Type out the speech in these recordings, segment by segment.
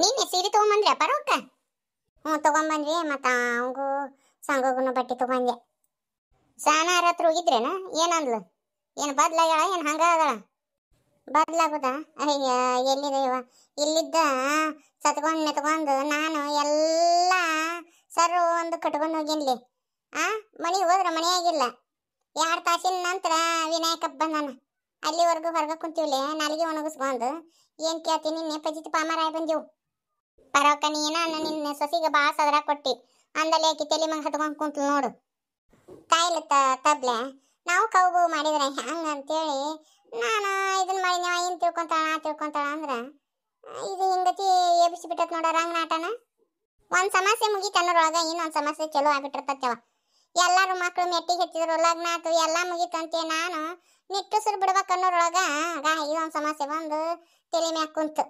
ನಿನ್ನೆ ಸೀರೆ ತೊಗೊಂಬಂದ್ರೆ ಪರೋಕ್ಕ ಹ್ಞೂ ತೊಗೊಂಬಂದ್ವಿ ಮತ್ತು ಅವಂಗೂ ಸಂಗೋಗುನು ಬಟ್ಟೆ ತಗೊಂಡೆ ಸಾನಾರ ಹತ್ರ ಹೋಗಿದ್ರೇನ ಏನಂದ್ಲು ಏನು ಬದ್ಲಾಗ್ಯಾಳ ಏನು ಹಂಗ ಅದಳ ಬದ್ಲಾಗುದ ಅಯ್ಯ ಎಲ್ಲಿದೆ ಇಲ್ಲಿದ್ದ ಸತ್ಕೊಂಡು ನಿತ್ಕೊಂಡು ನಾನು ಎಲ್ಲ ಸರ್ ಒಂದು ಕಟ್ಕೊಂಡು ಹೋಗಿನ್ಲಿ ಆ ಮನೆಗೆ ಹೋದ್ರೆ ಮನೆಯಾಗಿಲ್ಲ ಎರಡು ತಾಸಿನ ನಂತರ ವಿನಾಯಕ ಬಂದಾನ ಅಲ್ಲಿವರೆಗೂ ಹೊರಗೆ ಕುಂತೀವ್ಲೆ ನಾಲಿಗೆ ಒಣಗಿಸ್ಕೊಂಡು ಏನು ಕೇಳ್ತೀನಿ ನೆಪಜಿತ್ ಪಾಮರಾಯ್ ಬಂದೆವು ಪರವಕ್ಕ ನೀನ ನಿನ್ನ ಸೊಸಿಗೆ ಬಾಸ ಸದರ ಕೊಟ್ಟಿ ಅಂದಲ್ಲಿ ಆಕಿ ತಲೆ ಮಂಗ ಹತ್ಕೊಂಡು ಕುಂತು ನೋಡು ತಾಯಿಲ ತಬ್ಲೆ ನಾವು ಕೌಬು ಮಾಡಿದ್ರ ಅಂತ ಅಂತೇಳಿ ನಾನು ಇದನ್ನ ಮಾಡಿ ಏನು ತಿಳ್ಕೊಂತಾಳ ತಿಳ್ಕೊಂತಾಳ ಅಂದ್ರ ಇದು ಹಿಂಗತಿ ಎಬ್ಸಿ ಬಿಟ್ಟತ್ ನೋಡ ರಂಗ ನಾಟನ ಒಂದ ಸಮಸ್ಯೆ ಮುಗೀತನ್ನೋರೊಳಗೆ ಇನ್ನೊಂದು ಸಮಸ್ಯೆ ಚಲೋ ಆಗ್ಬಿಟ್ಟಿರ್ತತ್ಯವ ಎಲ್ಲರೂ ಮಕ್ಕಳು ಮೆಟ್ಟಿಗೆ ಹೆಚ್ಚಿದ್ರು ಲಗ್ನ ಆತು ಎಲ್ಲ ಮುಗೀತಂತೆ ನಾನು ನಿಟ್ಟುಸಿರು ಬಿಡ್ಬೇಕನ್ನೋರೊಳಗೆ ಒಂದ ಸಮಸ್ಯೆ ಬಂದು ತಲೆ ಮ್ಯಾಗ ಕುಂತು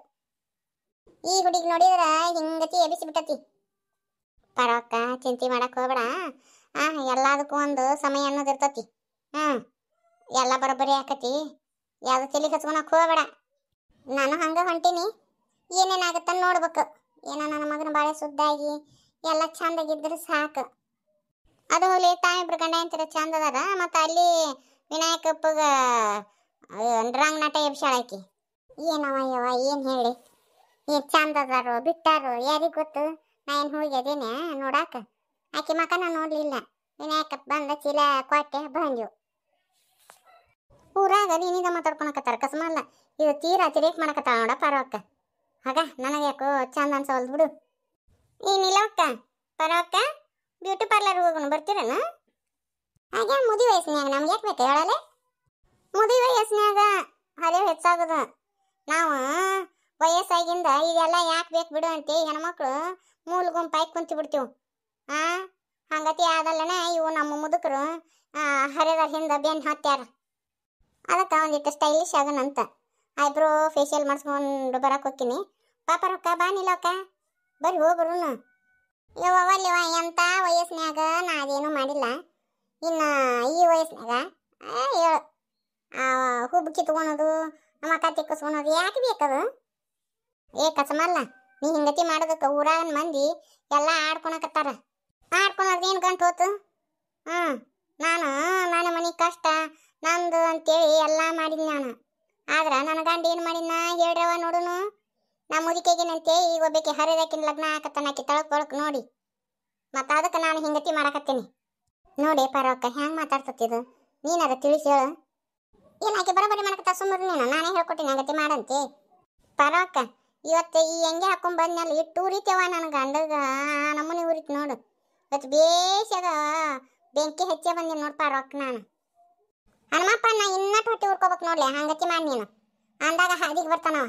ಈ ಹುಡುಗಿ ನೋಡಿದ್ರ ಹಿಂಗತಿ ಎಬಿಸಿ ಬಿಟ್ಟತಿ ಪರವಕ್ಕ ಚಿಂತೆ ಮಾಡಕ್ ಹೋಗ್ಬೇಡ ಆ ಎಲ್ಲದಕ್ಕೂ ಒಂದು ಸಮಯ ಅನ್ನೋದು ಇರ್ತತಿ ಹ್ಮ್ ಎಲ್ಲ ಬರೋಬ್ಬರಿ ಆಕತಿ ಯಾವ್ದು ತಲೆ ಕಚ್ಕೊಳಕ್ ಹೋಗ್ಬೇಡ ನಾನು ಹಂಗ ಹೊಂಟೀನಿ ಏನೇನಾಗತ್ತ ನೋಡ್ಬೇಕು ಏನೋ ನನ್ನ ಮಗನ ಬಾಳೆ ಸುದ್ದಾಗಿ ಎಲ್ಲ ಚಂದ ಚಂದಾಗಿದ್ರೆ ಸಾಕು ಅದು ಹೋಗ್ಲಿ ತಾಯಿಬ್ರು ಗಂಡ ಅಂತೀರ ಚಂದ ಅದಾರ ಮತ್ತು ಅಲ್ಲಿ ವಿನಾಯಕಪ್ಪಗ ರಂಗ್ ನಾಟ ಎಬ್ಸಾಳಾಕಿ ಏನವ ಯವ ಏನು ಹೇಳಿ ಏ ಚಂದ ಅದಾರೋ ಬಿಟ್ಟಾರೋ ಯಾರಿಗೆ ಗೊತ್ತು ನಾ ಏನು ಹೋಗ್ಯದೇನೆ ನೋಡಾಕ ಆಕೆ ಮಕನ ನೋಡಲಿಲ್ಲ ಯಾಕ ಬಂದ ಚೀಲ ಕೊಟ್ಟೆ ಬಂದ್ಯು ಊರಾಗ ನೀನಿಂದ ಮಾತಾಡ್ಕೊಳಕತ್ತಾರ ಮಲ್ಲ ಇದು ತೀರಾ ತಿರೇಕ್ ಮಾಡಕತ್ತ ನೋಡ ಪರವಕ್ಕ ನನಗ ಯಾಕೋ ಚಂದ ಅನ್ಸವಲ್ದು ಬಿಡು ನೀನಿಲ್ಲ ಅಕ್ಕ ಪರವಕ್ಕ ಬ್ಯೂಟಿ ಪಾರ್ಲರ್ ಹೋಗೋಣ ಬರ್ತೀರೇನು ಹಾಗೆ ಮುದಿ ವಯಸ್ಸಿನಾಗ ನಮ್ಗೆ ಯಾಕೆ ಬೇಕು ಹೇಳಲೆ ಮುದಿ ವಯಸ್ಸಿನಾಗ ಹರಿವು ಹೆಚ್ಚಾಗದ ನಾವು ವಯಸ್ಸಾಗಿಂದ ಇದೆಲ್ಲ ಯಾಕೆ ಬೇಕು ಬಿಡು ಅಂತ ಹೆಣ್ಮಕ್ಳು ಮೂಲ ಗುಂಪಾಯ್ ಕುಂತು ಬಿಡ್ತೀವಿ ಆ ಹಂಗತಿ ಆದಲ್ಲನೇ ಇವು ನಮ್ಮ ಮುದುಕರು ಹರಿದ ಹಿಂದೆ ಬೆನ್ನು ಹತ್ಯಾರ ಅದಕ್ಕೆ ಒಂದಿಟ್ಟು ಸ್ಟೈಲಿಶ್ ಅದನಂತ ಐಬ್ರೋ ಫೇಶಿಯಲ್ ಮಾಡಿಸ್ಕೊಂಡು ಬರಕ್ ಹೋಗ್ತೀನಿ ಪಾಪ ರೊಕ್ಕ ಬಾ ಅಕ್ಕ ಬರ್ರಿ ಹೋಗ್ರು ಇವ ಎಂತ ವಯಸ್ಸಿನಾಗ ನಾ ಅದೇನು ಮಾಡಿಲ್ಲ ಇನ್ನು ಈ ವಯಸ್ಸಿನಾಗ ಹೇಳು ಹುಬ್ಬು ಕಿತ್ಕೊಳೋದು ಮಕ್ಕ ತಿಕ್ಕಿಸ್ಕೊಳೋದು ಯಾಕೆ ಬೇಕದು ಏ ಕಸಮಲ್ಲ ನೀ ಹಿಂಗತಿ ಮಾಡೋದಕ್ಕೆ ಊರಾಗನ ಮಂದಿ ಎಲ್ಲ ಆಡ್ಕೊಳಕತ್ತಾರ ಆಡ್ಕೊಳೋದು ಏನು ಗಂಟು ಹೋತು ಹ್ಞೂ ನಾನು ನನ್ನ ಮನೆ ಕಷ್ಟ ನಂದು ಅಂತೇಳಿ ಎಲ್ಲ ಮಾಡಿದ್ ನಾನು ಆದ್ರೆ ನನ್ನ ಗಂಡ ಏನು ಮಾಡಿದ್ನ ಹೇಳ್ರವ ನೋಡುನು ನಮ್ಮ ಮುದುಕೆಗಿನಂತೆ ಈಗ ಒಬ್ಬಕ್ಕೆ ಹರಿದಕ್ಕಿನ ಲಗ್ನ ಹಾಕತ್ತಾನ ಆಕೆ ತಳಕ್ ನೋಡಿ ಮತ್ತ ಅದಕ್ಕೆ ನಾನು ಹಿಂಗತಿ ಮಾಡಕತ್ತೀನಿ ನೋಡಿ ಪರವಕ್ಕ ಹೆಂಗೆ ಮಾತಾಡ್ತತ್ತಿದು ಅದ ತಿಳಿಸಿ ಹೇಳು ಏನಕ್ಕೆ ಬರಬರಿ ಮಾಡಕತ್ತ ಸುಮ್ಮನೆ ನಾನೇ ಹೇಳ್ಕೊಟ್ಟಿನಿ ಹಂಗತಿ ಮಾಡಂತೆ ಪರವಕ್ಕ ಇವತ್ತು ಈ ಹೆಂಗೆ ಹಾಕೊಂಡ್ ಬಂದ್ನಲ್ಲ ಇಟ್ಟು ಉರಿತೇವ ನನ್ನ ಗಂಡಗ ನಮ್ಮನೆ ಉರಿತು ನೋಡು ಇವತ್ತು ಬೇಸಾಗ ಬೆಂಕಿ ಹೆಚ್ಚೆ ಬಂದೀನಿ ನೋಡಪ್ಪ ರೊಕ್ಕ ನಾನು ಹನುಮಪ್ಪ ನಾ ಇನ್ನಟ್ಟು ಹೊಟ್ಟೆ ಉರ್ಕೋಬೇಕು ನೋಡ್ಲೆ ಹಂಗತಿ ಮಾಡಿ ನೀನು ಅಂದಾಗ ಹಾದಿಗೆ ಬರ್ತಾನವ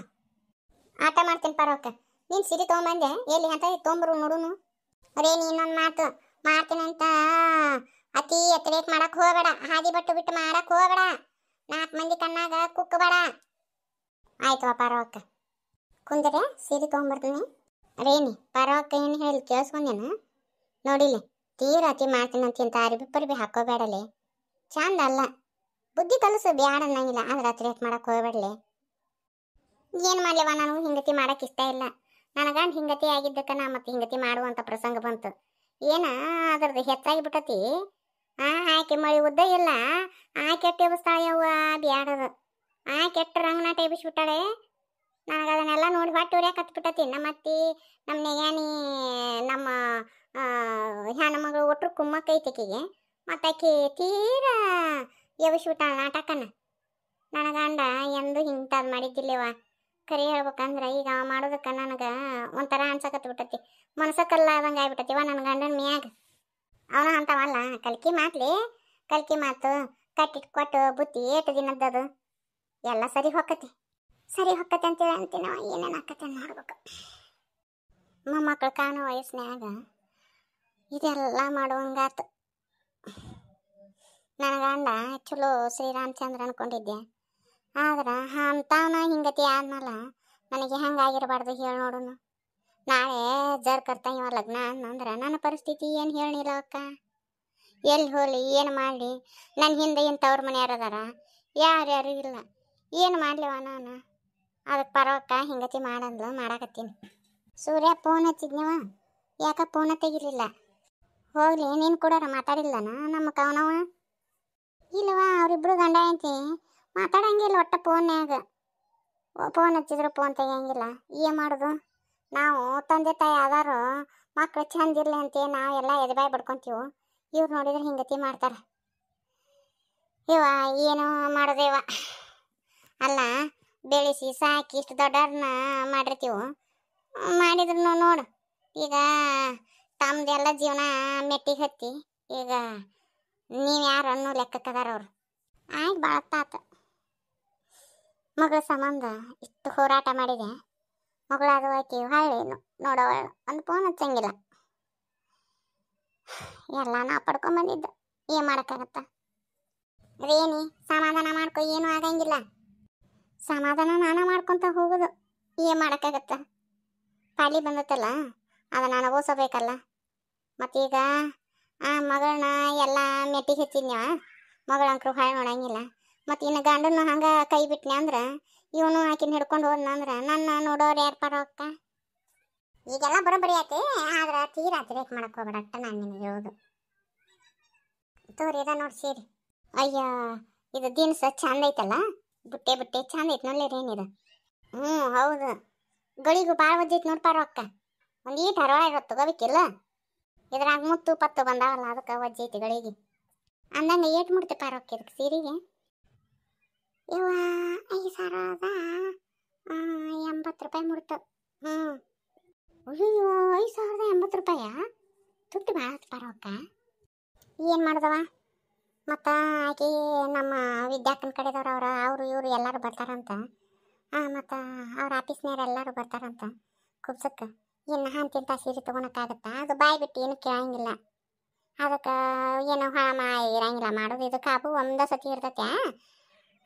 ಆಟ ಮಾಡ್ತೀನಿ ಪರವಕ್ಕ ನೀನು ಸಿರಿ ತೊಗೊಂಬಂದೆ ಎಲ್ಲಿ ಅಂತ ತೊಗೊಂಬರು ನೋಡುನು ಅರೇ ಇನ್ನೊಂದು ಮಾತು ಮಾಡ್ತೀನಿ ಅಂತ ಅತಿ ಎತ್ತರೇಟ್ ಮಾಡಕ್ ಹೋಗಬೇಡ ಹಾದಿ ಬಟ್ಟು ಬಿಟ್ಟು ಮಾಡಕ್ ಹೋಗಬೇಡ ನಾಲ್ಕು ಮಂದಿ ಕಣ್ಣಾಗ ಕುಕ್ಕಬೇಡ ಆಯ್ತು ಓಕೆ ಕುಂದ್ರೆ ಸೀರೆ ತೊಗೊಂಬರ್ತೀನಿ ರೇಣಿ ಪರವಾಗಿ ಏನು ಹೇಳಿ ಕೇಳಿಸ್ಕೊಂಡೇನ ನೋಡಿಲ್ಲ ತೀವ್ರ ಅತಿ ಮಾಡ್ತೀನಂತ ಇಂಥ ಅರಿಬಿ ಪರಿಬಿ ಹಾಕೋಬೇಡಲಿ ಚಂದ ಅಲ್ಲ ಬುದ್ಧಿ ಕಲಸು ಬ್ಯಾಡ ಅನ್ನಂಗಿಲ್ಲ ಆದ್ರೆ ಏಟ್ ಮಾಡಕ್ಕೆ ಹೋಗ್ಬೇಡಲಿ ಏನು ಮಾಡ್ಲಿವ ನಾನು ಹಿಂಗತಿ ಮಾಡಕ್ಕೆ ಇಷ್ಟ ಇಲ್ಲ ನನಗಂಡು ಹಿಂಗತಿ ಆಗಿದ್ದಕ್ಕೆ ನಾ ಮತ್ತೆ ಹಿಂಗತಿ ಮಾಡುವಂಥ ಪ್ರಸಂಗ ಬಂತು ಏನ ಅದ್ರದ್ದು ಹೆಚ್ಚಾಗಿ ಬಿಟ್ಟತಿ ಆ ಆಕೆ ಮಳಿ ಉದ್ದ ಇಲ್ಲ ಆ ಕೆಟ್ಟ ಉಸ್ತಾಯವ್ವ ಆ ಕೆಟ್ಟ ರಂಗನಾಟ ಎಬ್ಬಿಸ್ಬಿಟ್ಟಾಳೆ ನನಗೆ ಅದನ್ನೆಲ್ಲ ನೋಡಿ ಹೊಟ್ಟೆ ಉರಿಯ ಬಿಟ್ಟತಿ ನಮ್ಮ ಅತ್ತಿ ನಮ್ಮ ನೆಯಾನಿ ನಮ್ಮ ಹೆಣ್ಣು ಮಗಳು ಒಟ್ರು ಕುಮ್ಮಕ್ಕೈತಿಕಿಗೆ ಮತ್ತು ಆಕಿ ತೀರಾ ಶೂಟ ನಾಟಕನ ನನಗ ಗಂಡ ಎಂದು ಹಿಂತಾದ್ ಮಾಡಿದ್ದಿಲ್ಲವ ಕರಿ ಹೇಳ್ಬೇಕಂದ್ರೆ ಈಗ ಮಾಡೋದಕ್ಕೆ ನನಗೆ ಒಂಥರ ಅನ್ಸಕತ್ಬಿಟ್ಟತಿ ಆದಂಗ ಆಗ್ಬಿಟ್ಟತಿವ ನನ್ನ ಗಂಡನ ಮ್ಯಾಗ ಅವನ ಅಂತವಲ್ಲ ಕಲ್ಕಿ ಮಾತ್ಲಿ ಕಲ್ಕಿ ಮಾತು ಕಟ್ಟಿಟ್ಟು ಕೊಟ್ಟು ಬುತ್ತಿ ಏಟು ದಿನದ್ದದು ಎಲ್ಲ ಸರಿ ಹೊಕ್ಕತಿ ಸರಿ ಹೊಕ್ಕತೆ ಅಂತೇಳಿ ಏನೇನು ಆಕತೆ ಮಾಡ್ಬೇಕು ಮೊಮ್ಮಕ್ಕಳು ಕಾಣೋ ವಯಸ್ಸಿನಾಗ ಇದೆಲ್ಲ ಮಾಡುವಂಗಾತು ನನ್ನ ಗಂಡ ಚಲೋ ಶ್ರೀರಾಮಚಂದ್ರ ಅನ್ಕೊಂಡಿದ್ದೆ ಆದ್ರೆ ಅಂಥವನ ಹಿಂಗತಿ ಆದ್ಮೇಲೆ ನನಗೆ ಹೆಂಗಾಗಿರ್ಬಾರ್ದು ಹೇಳಿ ನೋಡೋಣ ನಾಳೆ ಜರ್ ಕರ್ತಾಯ ಲಗ್ನ ಅಂದ್ರೆ ನನ್ನ ಪರಿಸ್ಥಿತಿ ಏನು ಹೇಳಿಲ್ಲ ಅಕ್ಕ ಎಲ್ಲಿ ಹೋಲಿ ಏನು ಮಾಡಲಿ ನನ್ನ ಹಿಂದೆ ಇಂಥವ್ರ ಮನೆಯವ್ರು ಅದಾರ ಯಾರ್ಯಾರು ಇಲ್ಲ ಏನು ಮಾಡಲಿವ ನಾನು ಅದಕ್ಕೆ ಪರವಕ್ಕ ಹಿಂಗತಿ ಮಾಡಂದು ಮಾಡಾಕತ್ತೀನಿ ಸೂರ್ಯ ಫೋನ್ ಹಚ್ಚಿದ್ನಿವ ಯಾಕ ಪೋನ ತೆಗಿಲಿಲ್ಲ ಹೋಗ್ಲಿ ನೀನು ಕೂಡ ಮಾತಾಡಿಲ್ಲನ ನಮ್ಮ ಕವನವ ಇಲ್ಲವ ಅವರಿಬ್ರು ಗಂಡ ಐತಿ ಮಾತಾಡಂಗಿಲ್ಲ ಒಟ್ಟು ಫೋನ್ಯಾಗ ಫೋನ್ ಹಚ್ಚಿದ್ರು ಫೋನ್ ತೆಗಿಯಂಗಿಲ್ಲ ಏನು ಮಾಡೋದು ನಾವು ತಂದೆ ತಾಯಿ ಆದಾರು ಮಕ್ಕಳು ಚಂದಿರಲಿ ಅಂತ ನಾವೆಲ್ಲ ಎದಬಾಯಿ ಬಿಡ್ಕೊಂತೀವಿ ಇವ್ರು ನೋಡಿದ್ರೆ ಹಿಂಗತಿ ಮಾಡ್ತಾರೆ ಇವ ಏನು ಮಾಡೋದೇವ ಅಲ್ಲ ಬೆಳೆಸಿ ಸಾಕಿ ಇಷ್ಟು ದೊಡ್ಡವ್ರನ್ನ ಮಾಡಿರ್ತೀವಿ ಮಾಡಿದ್ರು ನೋಡು ಈಗ ತಮ್ಮದೆಲ್ಲ ಜೀವನ ಮೆಟ್ಟಿಗೆ ಹತ್ತಿ ಈಗ ನೀವು ಯಾರು ಅನ್ನೋ ಲೆಕ್ಕಕ್ಕದಾರ ಅವರು ಆಯ್ತು ಭಾಳ ತಾತ ಮಗಳ ಸಂಬಂಧ ಇಷ್ಟು ಹೋರಾಟ ಮಾಡಿದೆ ಮಗಳಾದ ಆಕೆ ಹೊಳ್ಳಿ ನೋಡೋವಳು ಒಂದು ಫೋನ್ ಹಚ್ಚಂಗಿಲ್ಲ ಎಲ್ಲ ನಾ ಬಂದಿದ್ದು ಏನು ಮಾಡೋಕ್ಕಾಗತ್ತ ಅದೇನಿ ಸಮಾಧಾನ ಮಾಡ್ಕೊ ಏನೂ ಆಗಂಗಿಲ್ಲ ಸಮಾಧಾನ ನಾನು ಮಾಡ್ಕೊತ ಹೋಗೋದು ಏನು ಮಾಡೋಕ್ಕಾಗತ್ತ ಪಾಲಿ ಬಂದತ್ತಲ್ಲ ಅದ ನಾನು ಓಸಬೇಕಲ್ಲ ಮತ್ತೀಗ ಆ ಮಗಳನ್ನ ಎಲ್ಲ ಮೆಟ್ಟಿಗೆ ಹೆಚ್ಚಿದ್ನ್ಯವ ಮಗಳ ಅಂಕರು ಹಾಳು ನೋಡಂಗಿಲ್ಲ ಮತ್ತು ಇನ್ನು ಗಂಡನ ಹಂಗೆ ಕೈ ಬಿಟ್ನೆ ಅಂದ್ರೆ ಇವನು ಆಕಿನ ಹಿಡ್ಕೊಂಡು ಹೋದ್ನ ಅಂದ್ರೆ ನನ್ನ ನೋಡೋರು ಯಾರು ಪರೋಕ್ಕ ಈಗೆಲ್ಲ ಬರೋಬ್ಬರಿ ಐತಿ ಆದ್ರೆ ತೀರಾ ಅತಿರೇಕ್ ಮಾಡಕ್ಕೆ ಹೋಗ್ಬೇಡಟ್ಟ ನಾನು ನಿಮಗೆ ಹೇಳೋದು ತೋರಿ ಇದ ನೋಡಿ ಸೀರೆ ಅಯ್ಯೋ ಇದು ದಿನಸ ಚಂದ ಐತಲ್ಲ ಬುಟ್ಟೆ ಬುಟ್ಟೆ ಚಂದ ಐತೆ ರೀ ಏನಿದ ಹ್ಞೂ ಹೌದು ಗಳಿಗೂ ಭಾಳ ನೋಡಿ ನೋಡ್ಪಾರ ರೊಕ್ಕ ಒಂದು ಈಟ್ ಹರೊಳಗೆ ತಗೋಬೇಕಿಲ್ಲ ಇದ್ರಾಗ ಮುತ್ತು ಪತ್ತು ಬಂದಾವಲ್ಲ ಅದಕ್ಕೆ ಒಜ್ಜೈತಿ ಗಳಿಗೆ ಅಂದಂಗೆ ಏಟ್ ಮುಡ್ತಪ್ಪ ರೊಕ್ಕ ಇದಕ್ಕೆ ಸೀರೆಗೆ ಇವ ಐದು ಸಾವಿರದ ಎಂಬತ್ತು ರೂಪಾಯಿ ಮುಡ್ತ ಹ್ಞೂ ಅಯ್ಯೋ ಐದು ಸಾವಿರದ ಎಂಬತ್ತು ರೂಪಾಯಾ ತುಟ್ಟಿ ಭಾಳ ಹತ್ಪಾರ ಅಕ್ಕ ಏನು ಮಾಡ್ದವ ಮತ್ತು ಆಕೆ ನಮ್ಮ ವಿದ್ಯಾರ್ಥಿನ ಕಡೆದವ್ರು ಅವರು ಅವರು ಇವರು ಎಲ್ಲರೂ ಬರ್ತಾರಂತ ಹಾಂ ಮತ್ತು ಅವ್ರ ಆಫೀಸ್ನವ್ರು ಎಲ್ಲರೂ ಬರ್ತಾರಂತ ಕುಬ್ಸಕ್ಕೆ ಇನ್ನು ಅಂತಿಂತ ಸೀರೆ ತೊಗೊಳಕ್ಕಾಗತ್ತಾ ಅದು ಬಾಯಿ ಬಿಟ್ಟು ಏನು ಕೇಳಂಗಿಲ್ಲ ಅದಕ್ಕೆ ಏನು ಮಾ ಇರಂಗಿಲ್ಲ ಮಾಡೋದು ಇದು ಕಾಬು ಒಂದೇ ಸತಿ ಇರ್ತೈತೆ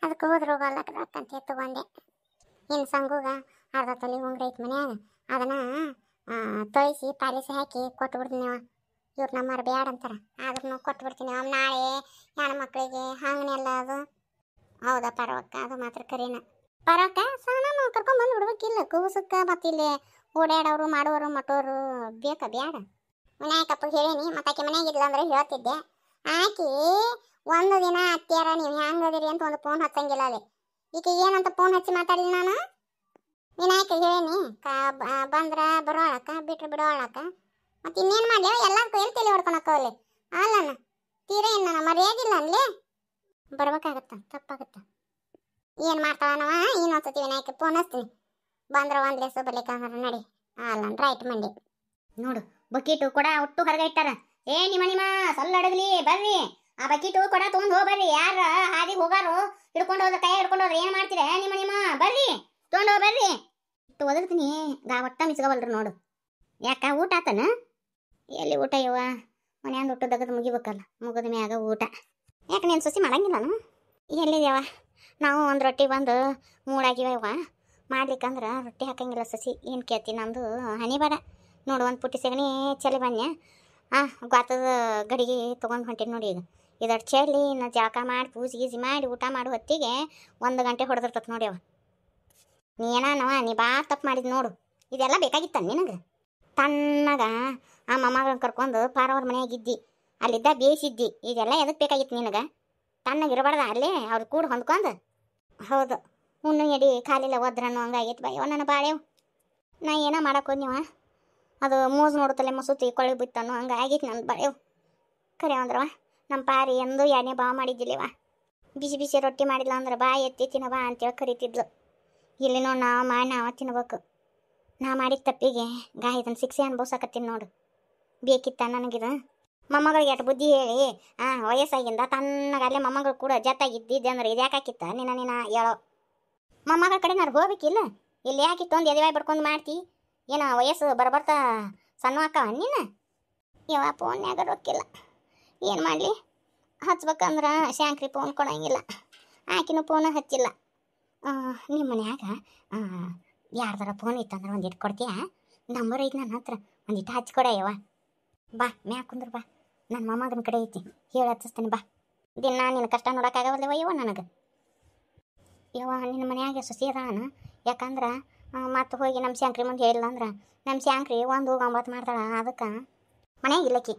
ಅದಕ್ಕೆ ಹೋದ್ರೆ ಹೋಗಲ್ಲಕ್ಕೆ ಅಂತ ತಗೊಂಡೆ ಇನ್ನು ಸಂಗುಗ ಅರ್ಧ ತಲೆ ಉಂಗ್ರೈತೆ ಮನ್ಯಾಗ ಅದನ್ನು ತೊಳಿಸಿ ಪಾಲಿಸಿ ಹಾಕಿ ಕೊಟ್ಬಿಡ್ದು ನೀವು ಇವ್ರು ನಮ್ಮವ್ರು ಬೇಡ ಅಂತಾರೆ ಆದ್ರೂ ಕೊಟ್ಟು ಬಿಡ್ತೀನಿ ಅವ್ನು ನಾಳೆ ಯಾರ ಮಕ್ಕಳಿಗೆ ಹಂಗನೆಲ್ಲ ಅದು ಹೌದಾ ಪರವಕ್ಕ ಅದು ಮಾತ್ರ ಕರೀನ ಪರವಕ್ಕ ಸಣ್ಣ ನಾವು ಕರ್ಕೊಂಬಂದು ಬಿಡ್ಬೇಕಿಲ್ಲ ಕೂಸಕ್ಕೆ ಮತ್ತು ಇಲ್ಲಿ ಓಡಾಡೋರು ಮಾಡೋರು ಮಟೋರು ಬೇಕ ಬೇಡ ವಿನಾಯಕಪ್ಪಗೆ ಹೇಳೀನಿ ಮತ್ತು ಆಕೆ ಇಲ್ಲ ಅಂದ್ರೆ ಹೇಳ್ತಿದ್ದೆ ಆಕೆ ಒಂದು ದಿನ ಅತ್ತಿಯಾರ ನೀವು ಹೆಂಗದಿರಿ ಅಂತ ಒಂದು ಫೋನ್ ಹಚ್ಚಂಗಿಲ್ಲ ಅಲ್ಲಿ ಈಗ ಏನಂತ ಫೋನ್ ಹಚ್ಚಿ ಮಾತಾಡಲಿ ನಾನು ವಿನಾಯಕ ಹೇಳೀನಿ ಕ ಬಂದ್ರೆ ಬರೋಳಕ್ಕ ಬಿಟ್ರೆ ಬಿಡೋಳಕ್ಕ ಮತ್ತೆ ಇನ್ನೇನು ಮಾಡ್ಯಾವ ಎಲ್ಲರ ಕೈಯಲ್ಲಿ ತಲೆ ಹೊಡ್ಕೊಳಕ್ಕವಲ್ಲಿ ಅಲ್ಲಣ್ಣ ತೀರ ಏನು ನಾನು ಮರ್ಯಾದಿಲ್ಲ ಅಲ್ಲಿ ಬರ್ಬೇಕಾಗತ್ತ ತಪ್ಪಾಗತ್ತ ಏನು ಮಾಡ್ತಾವನವ ಇನ್ನೊಂದ್ಸತಿ ವಿನಾಯಕ ಫೋನ್ ಹಚ್ತೀನಿ ಬಂದ್ರ ಒಂದು ಲೇಸು ಬರ್ಲಿಕ್ಕಂದ್ರ ನಡಿ ಅಲ್ಲಣ್ಣ ರೈಟ್ ಮಂಡಿ ನೋಡು ಬಕೀಟು ಕೊಡ ಒಟ್ಟು ಹೊರಗೆ ಇಟ್ಟಾರ ಏ ನಿಮ್ಮ ನಿಮ್ಮ ಸೊಲ್ಲಡಗ್ಲಿ ಬರ್ರಿ ಆ ಬಕೀಟು ಕೊಡ ತೊಗೊಂಡು ಹೋಗ್ಬರ್ರಿ ಯಾರ ಹಾದಿಗೆ ಹೋಗಾರು ಹಿಡ್ಕೊಂಡು ಹೋದ ಕೈ ಹಿಡ್ಕೊಂಡು ಹೋದ್ರೆ ಏನು ಮಾಡ್ತೀರ ನಿಮ್ಮ ನಿಮ್ಮ ಬರ್ರಿ ತೊಗೊಂಡು ಹೋಗ್ಬರ್ರಿ ಇಟ್ಟು ಒದರ್ತೀನಿ ಗಾ ಒಟ್ಟ ಮಿಸ್ಕೊಬಲ್ರಿ ನೋಡು ಯಾಕ ಊಟ ಆತನ ಎಲ್ಲಿ ಊಟ ಇವ ಮನೆಯಂದು ಊಟ ಮುಗಿಬೇಕಲ್ಲ ಮುಗಿದ ಮ್ಯಾಗ ಊಟ ಯಾಕೆ ನೀನು ಸಸಿ ಮಾಡಂಗಿಲ್ಲನು ಎಲ್ಲಿದ್ಯಾವ ನಾವು ಒಂದು ರೊಟ್ಟಿ ಬಂದು ಮೂಡಾಗಿವ ಮಾಡ್ಲಿಕ್ಕೆ ಮಾಡ್ಲಿಕ್ಕಂದ್ರೆ ರೊಟ್ಟಿ ಹಾಕಂಗಿಲ್ಲ ಸಸಿ ಏನು ಕೇಳ್ತಿ ನಂದು ಹನಿ ನೋಡು ಒಂದು ಪುಟ್ಟಿ ಸಗಣಿ ಚಲಿ ಬನ್ನಿ ಹಾಂ ಗಾತದ ಗಡಿಗೆ ತೊಗೊಂಡು ಹೊಂಟೀನಿ ನೋಡಿ ಈಗ ಇದರ ಚೆಲ್ಲಿ ಇನ್ನು ಜಳಕ ಮಾಡಿ ಪೂಜೆ ಗೀಜಿ ಮಾಡಿ ಊಟ ಮಾಡಿ ಹೊತ್ತಿಗೆ ಒಂದು ಗಂಟೆ ಹೊಡೆದಿರ್ತದೆ ನೋಡಿ ಅವ ನೀ ಏನವ ನೀ ಭಾಳ ತಪ್ಪು ಮಾಡಿದ್ ನೋಡು ಇದೆಲ್ಲ ಬೇಕಾಗಿತ್ತ ನಿನಗೆ ತಣ್ಣಗ ಆ ಮೊಮ್ಮಗಳನ್ನ ಕರ್ಕೊಂಡು ಪಾರವ್ರ ಮನೆಯಾಗಿದ್ದಿ ಅಲ್ಲಿದ್ದ ಬೇಯಿಸಿದ್ದಿ ಇದೆಲ್ಲ ಎದಕ್ಕೆ ಬೇಕಾಗಿತ್ತು ನಿನಗೆ ತಣ್ಣಗಿರಬಾರ್ದ ಅಲ್ಲೇ ಅವ್ರು ಕೂಡ ಹೊಂದ್ಕೊಂಡು ಹೌದು ಹುಣ್ಣು ಎಡಿ ಕಾಲಿಲ್ಲ ಒದ್ರನ್ನು ಹಂಗಾಗಿತ್ತು ಬಯ್ಯೋ ನನ್ನ ಬಾಳೆವು ನಾ ಏನೋ ಮಾಡಕ್ಕೆ ನೀವ ಅದು ಮೂಸು ನೋಡುತ್ತಲೆ ಮುಸುತಿ ಕೊಳಿ ಬಿತ್ತನೋ ಹಂಗೆ ಆಗಿತ್ತು ನನ್ನ ಬಾಳೆವು ಕರೆ ಅಂದ್ರವ ನಮ್ಮ ಪಾರಿ ಎಂದೂ ಎರಡನೇ ಭಾವ ಮಾಡಿದ್ದಿಲ್ಲವ ಬಿಸಿ ಬಿಸಿ ರೊಟ್ಟಿ ಮಾಡಿಲ್ಲ ಅಂದ್ರೆ ಬಾ ಎತ್ತಿ ತಿನ್ನಬಾ ಅಂತೇಳಿ ಕರಿತಿದ್ಲು ಇಲ್ಲಿ ನಾವು ಮಾಡಿ ನಾವು ತಿನ್ಬೇಕು ನಾ ಮಾಡಿದ ತಪ್ಪಿಗೆ ಗಾಯದನ್ನು ಶಿಕ್ಷೆ ಅನ್ಭವ್ಸಕತ್ತೀನಿ ನೋಡು ಬೇಕಿತ್ತ ನನಗಿದು ಮೊಮ್ಮಗಳಿಗೆ ಎಷ್ಟು ಬುದ್ಧಿ ಹೇಳಿ ಹಾಂ ವಯಸ್ಸಾಗಿಂದ ತನ್ನಗಲ್ಲೇ ಅಲ್ಲೇ ಮೊಮ್ಮಗಳು ಕೂಡ ಜೊತೆಗಿದ್ದಿದ್ದೆ ಅಂದ್ರೆ ಇದು ನಿನ್ನ ನಿನ್ನ ಹೇಳೋ ಮೊಮ್ಮಗಳ ಕಡೆ ನಾನು ಹೋಗ್ಬೇಕಿಲ್ಲ ಇಲ್ಲಿ ಯಾಕಿತ್ತು ಒಂದು ಎದೆವಾಯಿ ಬಡ್ಕೊಂಡು ಮಾಡ್ತಿ ಏನೋ ವಯಸ್ಸು ಬರಬರ್ತಾ ಸಣ್ಣ ಅಕ್ಕವ ನೀನು ಇವ ಫೋನ್ಯಾಗ ರೊಕ್ಕಿಲ್ಲ ಏನು ಮಾಡಲಿ ಹಚ್ಬೇಕಂದ್ರೆ ಶಾಂಕ್ರಿ ಫೋನ್ ಕೊಡಂಗಿಲ್ಲ ಆಕಿನೂ ಫೋನ ಹಚ್ಚಿಲ್ಲ ನಿಮ್ಮ ಮನ್ಯಾಗ ಯಾರ್ದಾರ ಫೋನ್ ಇತ್ತಂದ್ರೆ ಒಂದು ಕೊಡ್ತೀಯಾ ನಂಬರ್ ಐತೆ ನನ್ನ ಹತ್ರ ಒಂದಿಟ್ಟು ಹಚ್ಕೊಡ ಯವ್ವ ಬಾ ಮೇ ಕುಂದ್ರ ಬಾ ನನ್ನ ಮೊಮ್ಮಗನ ಕಡೆ ಐತಿ ಹೇಳಿ ಹಚ್ಚಿಸ್ತಾನೆ ಬಾ ದಿನ ನಿನ್ನ ಕಷ್ಟ ನೋಡೋಕ್ಕಾಗವಲ್ಲವ ಯವ್ವ ನನಗೆ ಇವ ನಿನ್ನ ಮನೆಯಾಗೆ ಸುಸೀರಾನ ಯಾಕಂದ್ರೆ ಮತ್ತೆ ಹೋಗಿ ನಮ್ಮ ಶಾಂಕ್ರಿ ಮುಂದೆ ಹೇಳಿಲ್ಲ ಅಂದ್ರೆ ನಮ್ಮ ಶಾಂಕ್ರಿ ಒಂದು ಒಂಬತ್ತು ಮಾಡ್ತಾಳೆ ಅದಕ್ಕೆ ಮನೆಯಾಗ ಇಲ್ಲಕ್ಕಿ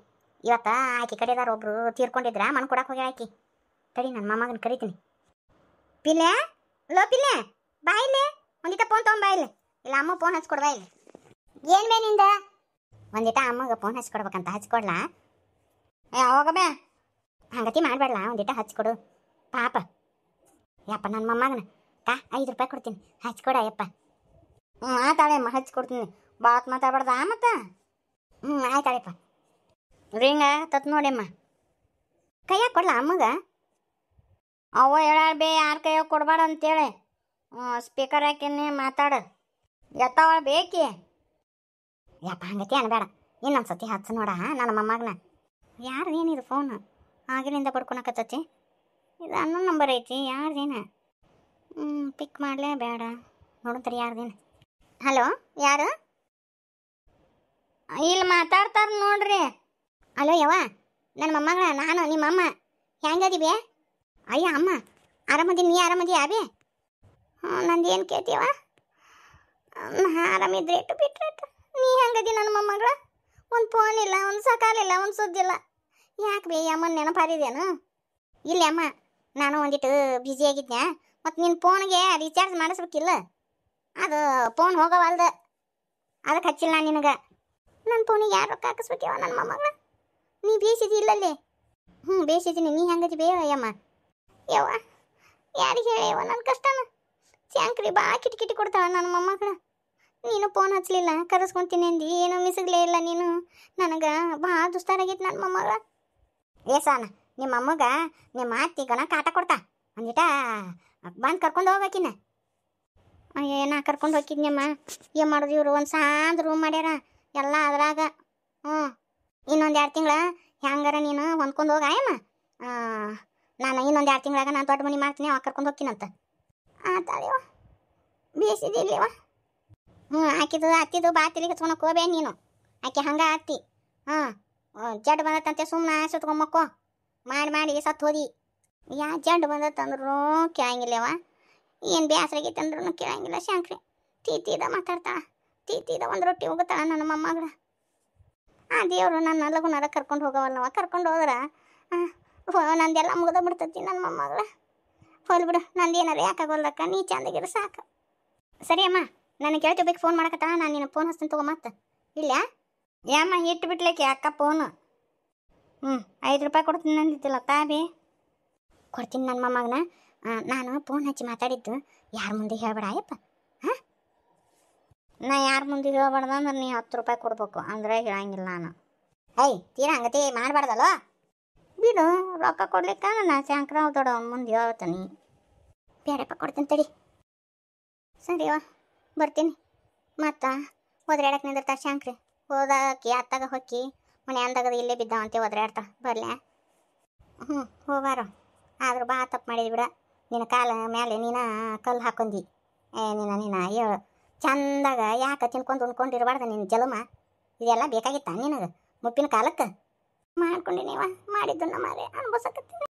ಇವತ್ತು ಆಕೆ ಕಡೆದಾರ ಒಬ್ಬರು ತೀರ್ಕೊಂಡಿದ್ರ ಮನ್ ಕೊಡಕ್ಕೆ ಹೋಗಿ ಆಕಿ ತಡಿ ನನ್ನ ಮೊಮ್ಮಗನ ಕರಿತೀನಿ ಪಿಲ್ಲೆ ಲೋ ಪಿಲ್ಲೆ ಬಾ ಇಲ್ಲಿ ಒಂದಿತ ಫೋನ್ ತೊಗೊಂಬಾ ಇಲ್ಲ ಇಲ್ಲ ಅಮ್ಮ ಫೋನ್ ಹಚ್ಕೊಡ್ಬಾ ಇಲ್ಲಿ ಏನು ಮೇನಿಂದ ಒಂದಿಟ ಅಮ್ಮಗೆ ಫೋನ್ ಹಚ್ಕೊಡ್ಬೇಕಂತ ಹಚ್ಕೊಡ್ಲಾ ಯಾವಾಗಮ್ಮೆ ಹಂಗತಿ ಮಾಡಬೇಡಲ್ಲ ಒಂದಿಟ ಹಚ್ಕೊಡು ಪಾಪ ಯಪ್ಪ ನನ್ನ ಮೊಮ್ಮಗನ ಕಾ ಐದು ರೂಪಾಯಿ ಕೊಡ್ತೀನಿ ಹಚ್ಕೊಡ ಯಪ್ಪ ಹ್ಞೂ ಅಮ್ಮ ಹಚ್ಕೊಡ್ತೀನಿ ಬಾತ್ ಮಾತಾಡ್ಬಾರ್ದ ಮತ್ತೆ ಹ್ಞೂ ಆಯ್ತಾಳೆಯಪ್ಪ ರಿಂಗ ತತ್ ನೋಡಿ ಅಮ್ಮ ಕೈಯಾ ಕೊಡ್ಲಾ ಅಮ್ಮಗ ಅವ ಹೇಳಾಳ ಬೇ ಯಾರ ಕೈಯಾಗ ಕೊಡ್ಬಾರ್ದು ಅಂತೇಳಿ ಸ್ಪೀಕರ್ ಹಾಕಿನಿ ಮಾತಾಡು ಎತ್ತವಳ ಬೇಕಿ ಯಪ್ಪ ಹಂಗತಿ ಅನ್ಬೇಡ ಇನ್ನೊಂದು ಸತಿ ಹಚ್ಚು ನೋಡ ನನ್ನ ಮೊಮ್ಮಗನ ಯಾರು ಏನಿದು ಫೋನ್ ಆಗಿನಿಂದ ಬಡ್ಕೊಳಕತ್ತತಿ ಇದು ಅನ್ನೋ ನಂಬರ್ ಐತಿ ಯಾರ್ದೇನ ಹ್ಞೂ ಪಿಕ್ ಮಾಡಲೇ ಬೇಡ ನೋಡಂತಾರೆ ಯಾರ್ದೇನ ಹಲೋ ಯಾರು ಇಲ್ಲಿ ಮಾತಾಡ್ತಾರ ನೋಡ್ರಿ ಹಲೋ ಯವ್ವ ನನ್ನ ಮೊಮ್ಮಗಳ ನಾನು ನಿಮ್ಮ ಅಮ್ಮ ಹೆಂಗದಿವೆ ಅಯ್ಯ ಅಮ್ಮ ಆರಾಮದಿ ನೀ ಆರಾಮದಿ ಅಬಿ ಹ್ಞೂ ನಂದು ಏನು ಕೇಳ್ತೀವ ಆರಾಮಿದ್ರೆ ಇಟ್ಟು ಬಿಟ್ರೆ ನೀ ಹೆಂಗದಿ ನನ್ನ ಮೊಮ್ಮಗಳ ಒಂದು ಫೋನ್ ಇಲ್ಲ ಒಂದು ಸಕಾಲಿಲ್ಲ ಒಂದು ಸುದ್ದಿಲ್ಲ ಯಾಕೆ ಬೇ ಅಮ್ಮನ ನೆನಪಾರಿದೇನು ಇಲ್ಲ ಅಮ್ಮ ನಾನು ಒಂದಿಟ್ಟು ಬ್ಯುಸಿ ಆಗಿದ್ದೆ ಮತ್ತು ನಿನ್ನ ಫೋನ್ಗೆ ರೀಚಾರ್ಜ್ ಮಾಡಿಸ್ಬೇಕಿಲ್ಲ ಅದು ಫೋನ್ ಹೋಗವಲ್ದು ಅದಕ್ಕೆ ಹಚ್ಚಿಲ್ಲ ನಾನು ನಿನಗೆ ನನ್ನ ಫೋನಿಗೆ ಯಾರು ರೊಕ್ಕ ಹಾಕಿಸ್ಬೇಕಿವ ನನ್ನ ಮೊಮ್ಮಗಳ ನೀ ಬೇಯಿಸಿದಿ ಇಲ್ಲಲ್ಲಿ ಹ್ಞೂ ಬೇಯಿಸಿದ್ದೀನಿ ನೀ ಹಂಗದಿ ಯಮ್ಮ ಯವ್ವ ಯಾರಿಗೆ ಹೇಳ ನನ್ನ ಕಷ್ಟನ ಚಾಂಕ್ರಿ ಬಾ ಕಿಟಕಿಟಿ ಕೊಡ್ತಾವ ನನ್ನ ನೀನು ಫೋನ್ ಹಚ್ಚಲಿಲ್ಲ ಕರೆಸ್ಕೊಂತೀನಿ ಅಂದಿ ಏನೋ ಇಲ್ಲ ನೀನು ನನಗೆ ಭಾಳ ದುಸ್ತಾರಾಗಿತ್ತು ನನ್ನ ಮೊಮ್ಮಗ ಏಸಾನ ನಿಮ್ಮ ಅಮ್ಮಗ ನಿಮ್ಮ ಅತ್ತಿ ಗಣ ಕಾಟ ಕೊಡ್ತಾ ಅಂದಿಟ ಬಂದು ಕರ್ಕೊಂಡು ಹೋಗ್ಬೇಕಿನ್ನ ಅಯ್ಯೋ ನಾ ಕರ್ಕೊಂಡು ಹೋಗಿದ್ನಮ್ಮ ಏನು ಮಾಡೋದು ಇವರು ಒಂದು ಸಾಂದ್ ರೂಮ್ ಮಾಡ್ಯಾರ ಎಲ್ಲ ಅದ್ರಾಗ ಹ್ಞೂ ಇನ್ನೊಂದು ಎರಡು ತಿಂಗಳ ಹೆಂಗಾರ ನೀನು ಹೊಂದ್ಕೊಂಡು ಹೋಗ ಹೋಗಾಯಮ್ಮ ನಾನು ಇನ್ನೊಂದು ಎರಡು ತಿಂಗಳಾಗ ನಾನು ದೊಡ್ಡ ಮನೆ ಮಾಡ್ತೀನಿ ಅವಾಗ ಕರ್ಕೊಂಡು ಹೋಗ್ತೀನಂತ ಆ ತಾಳಿವ ಬೇಸಿದಿಲ್ಲವ ಹ್ಞೂ ಆಕಿದು ಅತ್ತಿದು ಬಾ ತಿರುಗಿ ಹಚ್ಕೊಳಕ್ ನೀನು ಆಕೆ ಹಂಗೆ ಅತ್ತಿ ಹಾಂ ಜಡ್ ಬಂದತ್ತಂತೆ ಸುಮ್ಮನೆ ಸುತ್ಕೊಂಬಕ್ಕೋ ಮಾಡಿ ಮಾಡಿ ಸತ್ತು ಹೋದಿ ಯಾ ಜಡ್ ಬಂದತ್ತಂದ್ರು ಕೇಳಂಗಿಲ್ಲವ ಏನು ಬೇಸರಾಗೈತಂದ್ರೂ ಕೇಳಂಗಿಲ್ಲ ಶಂಕ್ರಿ ತೀತಿದ ಮಾತಾಡ್ತಾಳ ತೀತಿದ ಒಂದು ರೊಟ್ಟಿ ಹೋಗುತ್ತಾಳ ನನ್ನ ಮೊಮ್ಮಗಳ ಆ ದೇವರು ನನ್ನ ಲಗುನಾರ ಕರ್ಕೊಂಡು ಹೋಗವಲ್ಲವ ಕರ್ಕೊಂಡು ಹೋದ್ರೆ ನಂದೆಲ್ಲ ಮುಗಿದ ಬಿಡ್ತತಿ ನನ್ನ ಮೊಮ್ಮಗಳ ಹೋಲ್ ಬಿಡು ನಂದೇನಾರ ಯಾಕಾಗೋಲ್ಲಕ್ಕ ನೀ ಚಂದಗಿರು ಸಾಕು ಸರಿ ಅಮ್ಮ ನನಗೆ ಕೇಳ್ತೀವಿ ಫೋನ್ ಮಾಡಕತ್ತಾಳ ನಾನು ನಿನ್ನ ಫೋನ್ ಹಚ್ತೀನಿ ತಗೋ ಮತ್ತೆ ಇಲ್ಲ ಯಮ್ಮ ಇಟ್ಟು ಬಿಟ್ಲಕ್ಕೆ ಅಕ್ಕ ಫೋನು ಹ್ಞೂ ಐದು ರೂಪಾಯಿ ಕೊಡ್ತೀನಿ ನಂದಿದ್ದಿಲ್ಲ ಬಿ ಕೊಡ್ತೀನಿ ನನ್ನ ಮೊಮ್ಮಗನ ನಾನು ಫೋನ್ ಹಚ್ಚಿ ಮಾತಾಡಿದ್ದು ಯಾರ ಮುಂದೆ ಹೇಳ್ಬೇಡ ಅಯ್ಯಪ್ಪ ಹಾಂ ನಾ ಯಾರ ಮುಂದೆ ಹೇಳ್ಬಾರ್ದು ಅಂದ್ರೆ ನೀ ಹತ್ತು ರೂಪಾಯಿ ಕೊಡ್ಬೇಕು ಅಂದ್ರೆ ಹೇಳಂಗಿಲ್ಲ ನಾನು ಐ ತೀರಾ ಹಂಗತಿ ಮಾಡಬಾರ್ದಲ್ವ ಬಿಡು ರೊಕ್ಕ ಕೊಡ್ಲಿಕ್ಕೆ ನಾನು ಶಂಕರ ದೊಡ್ಡ ಮುಂದೆ ಹೇಳ್ತಾನೆ ಬೇಡಪ್ಪ ಕೊಡ್ತೀನಿ ತಡಿ ಸರಿವಾ ಬರ್ತೀನಿ ಮತ್ತು ಒದ್ರಾಡಕ್ಕೆ ನಿಂದಿರ್ತಾರೆ ಶಾಂಕ್ರಿ ಓದಾಕಿ ಅತ್ತಾಗ ಹೊಕ್ಕಿ ಮನೆ ಅಂದಾಗ ಇಲ್ಲೇ ಬಿದ್ದಾವಂತೆ ಒದ್ರಾಡ್ತಾ ಬರ್ಲ್ಯಾ ಹ್ಞೂ ಹೋಗಾರ ಆದರೂ ಬಾ ತಪ್ಪು ಮಾಡಿದ್ವಿ ಬಿಡ ನಿನ್ನ ಕಾಲ ಮೇಲೆ ನೀನ ಕಲ್ಲು ಹಾಕೊಂಡಿ ಏ ನಿನ್ನ ನೀನು ಹೇಳು ಚಂದಾಗ ಯಾಕೆ ತಿನ್ಕೊಂಡು ಉಣ್ಕೊಂಡು ಇರಬಾರ್ದು ನಿನ್ನ ಜಲಮ ಇದೆಲ್ಲ ಬೇಕಾಗಿತ್ತ ನಿನಗೆ ಮುಪ್ಪಿನ ಕಾಲಕ್ಕೆ ನೀವ ಮಾಡಿದ್ದು ನಮ್ಮ ಅನುಭವಿಸಕತ್ತೀನಿ